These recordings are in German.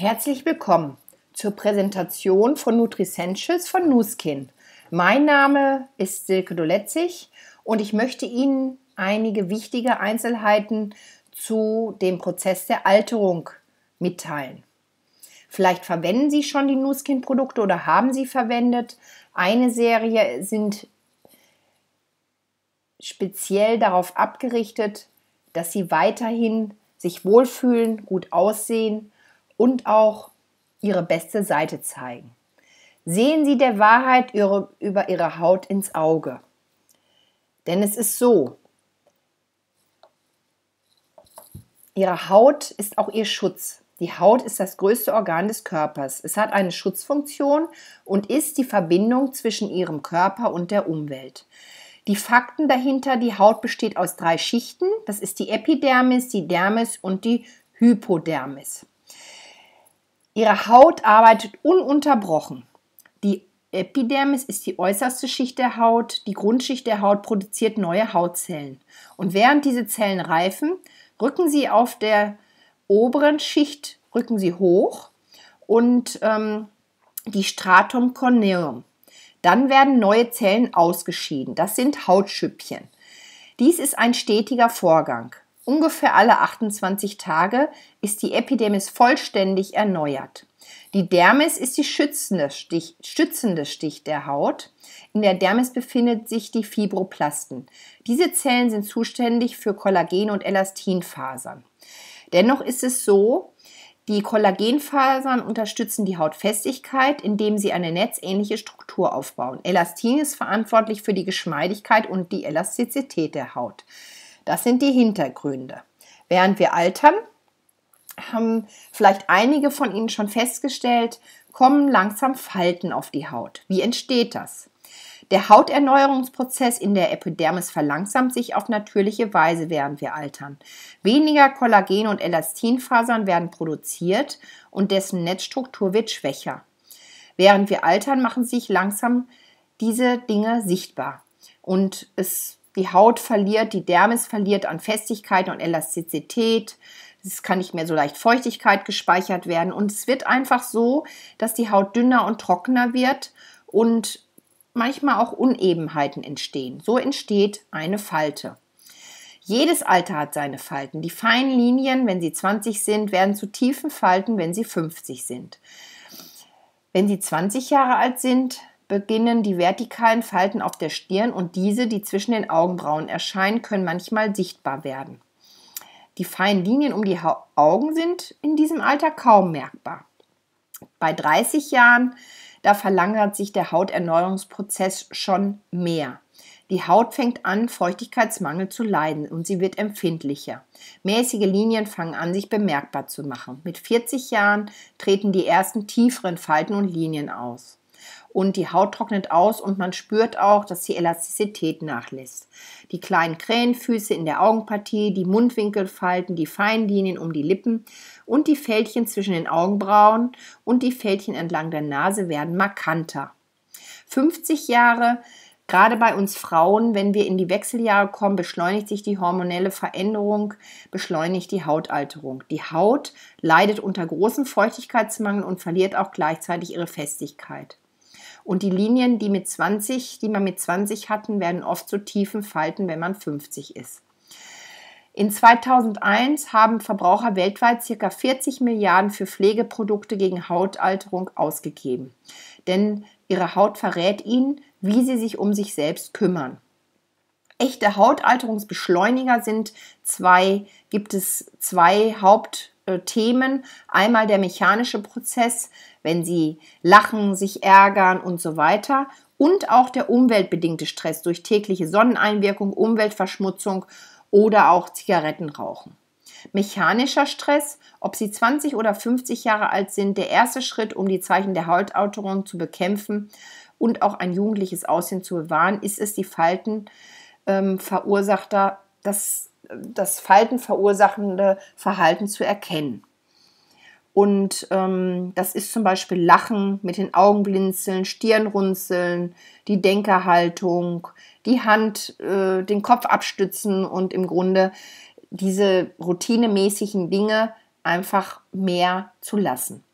Herzlich willkommen zur Präsentation von NutriSentials von Nuskin. Mein Name ist Silke Doletzig und ich möchte Ihnen einige wichtige Einzelheiten zu dem Prozess der Alterung mitteilen. Vielleicht verwenden Sie schon die Nuskin-Produkte oder haben sie verwendet. Eine Serie sind speziell darauf abgerichtet, dass Sie weiterhin sich wohlfühlen, gut aussehen und auch ihre beste Seite zeigen. Sehen Sie der Wahrheit über Ihre Haut ins Auge. Denn es ist so, Ihre Haut ist auch Ihr Schutz. Die Haut ist das größte Organ des Körpers. Es hat eine Schutzfunktion und ist die Verbindung zwischen Ihrem Körper und der Umwelt. Die Fakten dahinter, die Haut besteht aus drei Schichten. Das ist die Epidermis, die Dermis und die Hypodermis. Ihre Haut arbeitet ununterbrochen. Die Epidermis ist die äußerste Schicht der Haut. Die Grundschicht der Haut produziert neue Hautzellen. Und während diese Zellen reifen, rücken sie auf der oberen Schicht rücken sie hoch und ähm, die Stratum corneum. Dann werden neue Zellen ausgeschieden. Das sind Hautschüppchen. Dies ist ein stetiger Vorgang. Ungefähr alle 28 Tage ist die Epidermis vollständig erneuert. Die Dermis ist die schützende Stich, schützende Stich der Haut. In der Dermis befindet sich die Fibroplasten. Diese Zellen sind zuständig für Kollagen- und Elastinfasern. Dennoch ist es so, die Kollagenfasern unterstützen die Hautfestigkeit, indem sie eine netzähnliche Struktur aufbauen. Elastin ist verantwortlich für die Geschmeidigkeit und die Elastizität der Haut. Das sind die Hintergründe. Während wir altern, haben vielleicht einige von Ihnen schon festgestellt, kommen langsam Falten auf die Haut. Wie entsteht das? Der Hauterneuerungsprozess in der Epidermis verlangsamt sich auf natürliche Weise, während wir altern. Weniger Kollagen- und Elastinfasern werden produziert und dessen Netzstruktur wird schwächer. Während wir altern, machen sich langsam diese Dinge sichtbar. Und es die Haut verliert, die Dermis verliert an Festigkeit und Elastizität. Es kann nicht mehr so leicht Feuchtigkeit gespeichert werden. Und es wird einfach so, dass die Haut dünner und trockener wird und manchmal auch Unebenheiten entstehen. So entsteht eine Falte. Jedes Alter hat seine Falten. Die feinen Linien, wenn sie 20 sind, werden zu tiefen Falten, wenn sie 50 sind. Wenn sie 20 Jahre alt sind, beginnen die vertikalen Falten auf der Stirn und diese, die zwischen den Augenbrauen erscheinen, können manchmal sichtbar werden. Die feinen Linien um die ha Augen sind in diesem Alter kaum merkbar. Bei 30 Jahren, da verlangert sich der Hauterneuerungsprozess schon mehr. Die Haut fängt an, Feuchtigkeitsmangel zu leiden und sie wird empfindlicher. Mäßige Linien fangen an, sich bemerkbar zu machen. Mit 40 Jahren treten die ersten tieferen Falten und Linien aus und die Haut trocknet aus und man spürt auch, dass die Elastizität nachlässt. Die kleinen Krähenfüße in der Augenpartie, die Mundwinkelfalten, die Feinlinien um die Lippen und die Fältchen zwischen den Augenbrauen und die Fältchen entlang der Nase werden markanter. 50 Jahre Gerade bei uns Frauen, wenn wir in die Wechseljahre kommen, beschleunigt sich die hormonelle Veränderung, beschleunigt die Hautalterung. Die Haut leidet unter großem Feuchtigkeitsmangel und verliert auch gleichzeitig ihre Festigkeit. Und die Linien, die mit 20, die man mit 20 hatten, werden oft zu tiefen Falten, wenn man 50 ist. In 2001 haben Verbraucher weltweit ca. 40 Milliarden für Pflegeprodukte gegen Hautalterung ausgegeben. Denn ihre Haut verrät ihnen, wie sie sich um sich selbst kümmern. Echte Hautalterungsbeschleuniger sind zwei, gibt es zwei Haupt äh, Themen. Einmal der mechanische Prozess, wenn sie lachen, sich ärgern und so weiter. Und auch der umweltbedingte Stress durch tägliche Sonneneinwirkung, Umweltverschmutzung oder auch Zigarettenrauchen. Mechanischer Stress, ob sie 20 oder 50 Jahre alt sind, der erste Schritt, um die Zeichen der Hautalterung zu bekämpfen und auch ein jugendliches Aussehen zu bewahren, ist es die Falten ähm, verursachter, das das Falten verursachende Verhalten zu erkennen. Und ähm, das ist zum Beispiel Lachen mit den Augenblinzeln, Stirnrunzeln, die Denkerhaltung, die Hand, äh, den Kopf abstützen und im Grunde diese routinemäßigen Dinge einfach mehr zu lassen.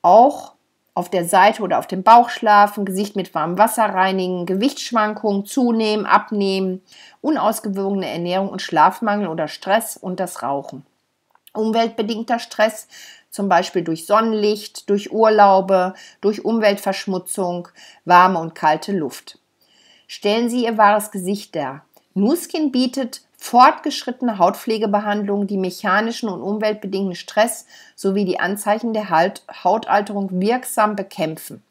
Auch auf der Seite oder auf dem Bauch schlafen, Gesicht mit warmem Wasser reinigen, Gewichtsschwankungen zunehmen, abnehmen, unausgewogene Ernährung und Schlafmangel oder Stress und das Rauchen. Umweltbedingter Stress, zum Beispiel durch Sonnenlicht, durch Urlaube, durch Umweltverschmutzung, warme und kalte Luft. Stellen Sie Ihr wahres Gesicht dar. Nuskin bietet fortgeschrittene Hautpflegebehandlung die mechanischen und umweltbedingten Stress sowie die Anzeichen der halt-, Hautalterung wirksam bekämpfen.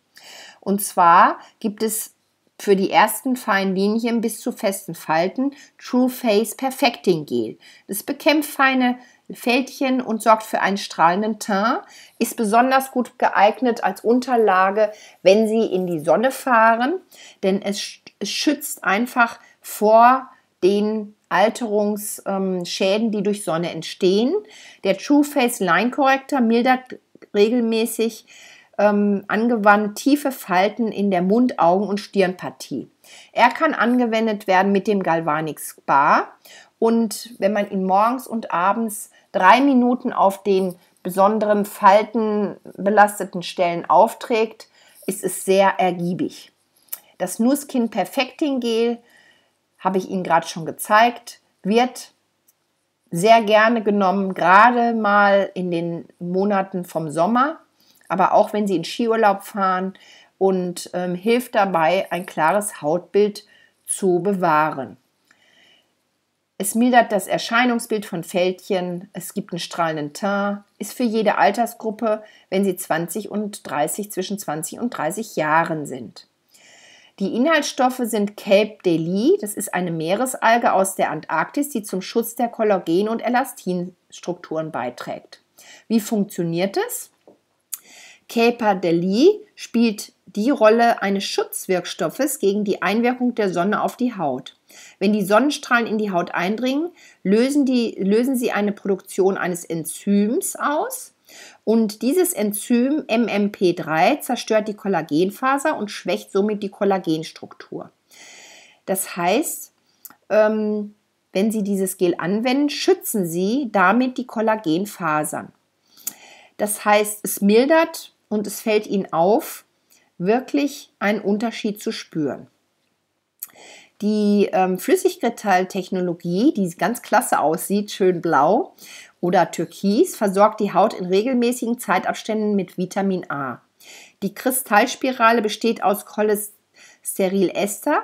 Und zwar gibt es für die ersten feinen Linien bis zu festen Falten True Face Perfecting Gel. Das bekämpft feine Fältchen und sorgt für einen strahlenden Teint, ist besonders gut geeignet als Unterlage, wenn Sie in die Sonne fahren, denn es schützt einfach vor den Alterungsschäden, die durch Sonne entstehen. Der True Face Line Corrector mildert regelmäßig ähm, angewandt tiefe Falten in der Mund-, Augen- und Stirnpartie. Er kann angewendet werden mit dem Galvanic Spa und wenn man ihn morgens und abends drei Minuten auf den besonderen faltenbelasteten Stellen aufträgt, ist es sehr ergiebig. Das Nuskin Perfecting Gel habe ich Ihnen gerade schon gezeigt, wird sehr gerne genommen, gerade mal in den Monaten vom Sommer, aber auch wenn Sie in Skiurlaub fahren und ähm, hilft dabei, ein klares Hautbild zu bewahren. Es mildert das Erscheinungsbild von Fältchen, es gibt einen strahlenden Teint, ist für jede Altersgruppe, wenn sie 20 und 30, zwischen 20 und 30 Jahren sind. Die Inhaltsstoffe sind Cape deli, das ist eine Meeresalge aus der Antarktis, die zum Schutz der Kollagen- und Elastinstrukturen beiträgt. Wie funktioniert es? Cape deli spielt die Rolle eines Schutzwirkstoffes gegen die Einwirkung der Sonne auf die Haut. Wenn die Sonnenstrahlen in die Haut eindringen, lösen, die, lösen sie eine Produktion eines Enzyms aus, und dieses Enzym MMP3 zerstört die Kollagenfaser und schwächt somit die Kollagenstruktur. Das heißt, ähm, wenn Sie dieses Gel anwenden, schützen Sie damit die Kollagenfasern. Das heißt, es mildert und es fällt Ihnen auf, wirklich einen Unterschied zu spüren. Die ähm, Flüssigkristalltechnologie, die ganz klasse aussieht, schön blau oder Türkis versorgt die Haut in regelmäßigen Zeitabständen mit Vitamin A. Die Kristallspirale besteht aus Cholesterilester,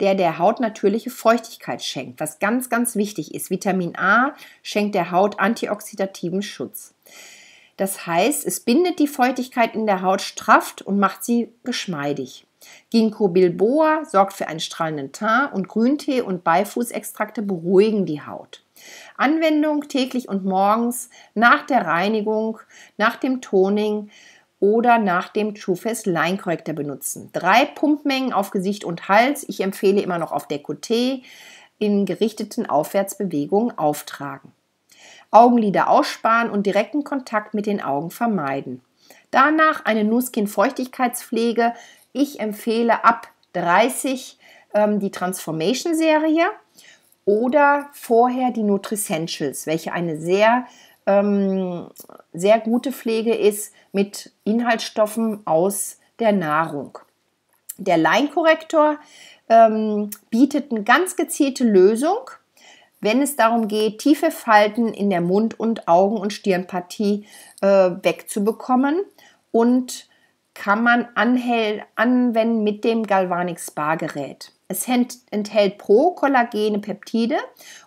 der der Haut natürliche Feuchtigkeit schenkt, was ganz, ganz wichtig ist. Vitamin A schenkt der Haut antioxidativen Schutz. Das heißt, es bindet die Feuchtigkeit in der Haut, strafft und macht sie geschmeidig. Ginkgo Bilboa sorgt für einen strahlenden Teint und Grüntee und Beifußextrakte beruhigen die Haut. Anwendung täglich und morgens, nach der Reinigung, nach dem Toning oder nach dem TrueFest Line Corrector benutzen. Drei Pumpmengen auf Gesicht und Hals. Ich empfehle immer noch auf Dekolleté in gerichteten Aufwärtsbewegungen auftragen. Augenlider aussparen und direkten Kontakt mit den Augen vermeiden. Danach eine Nuskin Feuchtigkeitspflege. Ich empfehle ab 30 ähm, die Transformation Serie oder vorher die Nutricentials, welche eine sehr, ähm, sehr gute Pflege ist mit Inhaltsstoffen aus der Nahrung. Der Leinkorrektor ähm, bietet eine ganz gezielte Lösung, wenn es darum geht, tiefe Falten in der Mund- und Augen- und Stirnpartie äh, wegzubekommen und kann man anwenden mit dem Galvanic Spa Gerät. Es enthält pro-kollagene Peptide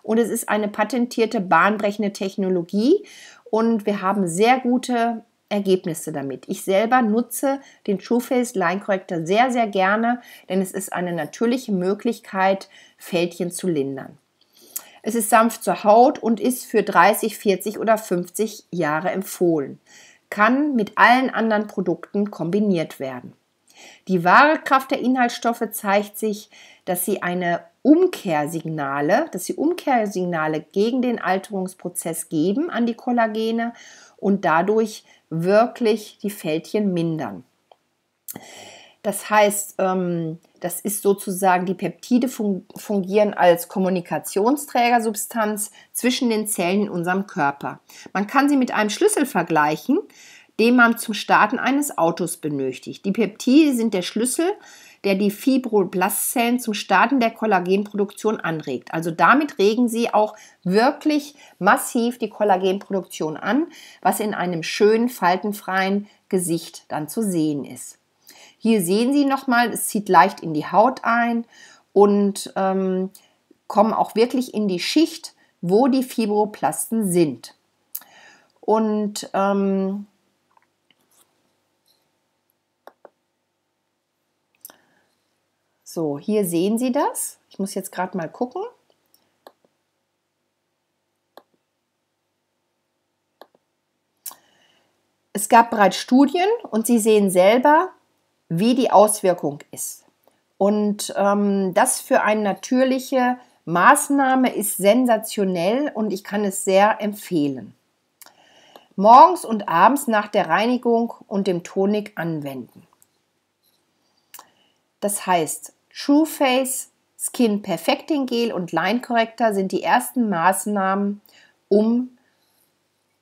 und es ist eine patentierte, bahnbrechende Technologie und wir haben sehr gute Ergebnisse damit. Ich selber nutze den Trueface Line Corrector sehr, sehr gerne, denn es ist eine natürliche Möglichkeit, Fältchen zu lindern. Es ist sanft zur Haut und ist für 30, 40 oder 50 Jahre empfohlen. Kann mit allen anderen Produkten kombiniert werden. Die wahre Kraft der Inhaltsstoffe zeigt sich, dass sie eine Umkehrsignale, dass sie Umkehrsignale gegen den Alterungsprozess geben an die Kollagene und dadurch wirklich die Fältchen mindern. Das heißt, ähm, das ist sozusagen, die Peptide fungieren als Kommunikationsträgersubstanz zwischen den Zellen in unserem Körper. Man kann sie mit einem Schlüssel vergleichen, den man zum Starten eines Autos benötigt. Die Peptide sind der Schlüssel, der die Fibroblastzellen zum Starten der Kollagenproduktion anregt. Also damit regen sie auch wirklich massiv die Kollagenproduktion an, was in einem schönen faltenfreien Gesicht dann zu sehen ist. Hier sehen Sie nochmal, es zieht leicht in die Haut ein und ähm, kommen auch wirklich in die Schicht, wo die Fibroplasten sind. Und ähm, So, hier sehen Sie das. Ich muss jetzt gerade mal gucken. Es gab bereits Studien und Sie sehen selber, wie die Auswirkung ist. Und ähm, das für eine natürliche Maßnahme ist sensationell und ich kann es sehr empfehlen. Morgens und abends nach der Reinigung und dem Tonik anwenden. Das heißt, Trueface Skin Perfecting Gel und Line Corrector sind die ersten Maßnahmen, um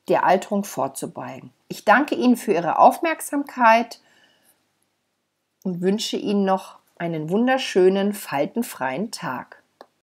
der Alterung vorzubeugen. Ich danke Ihnen für Ihre Aufmerksamkeit und wünsche Ihnen noch einen wunderschönen faltenfreien Tag.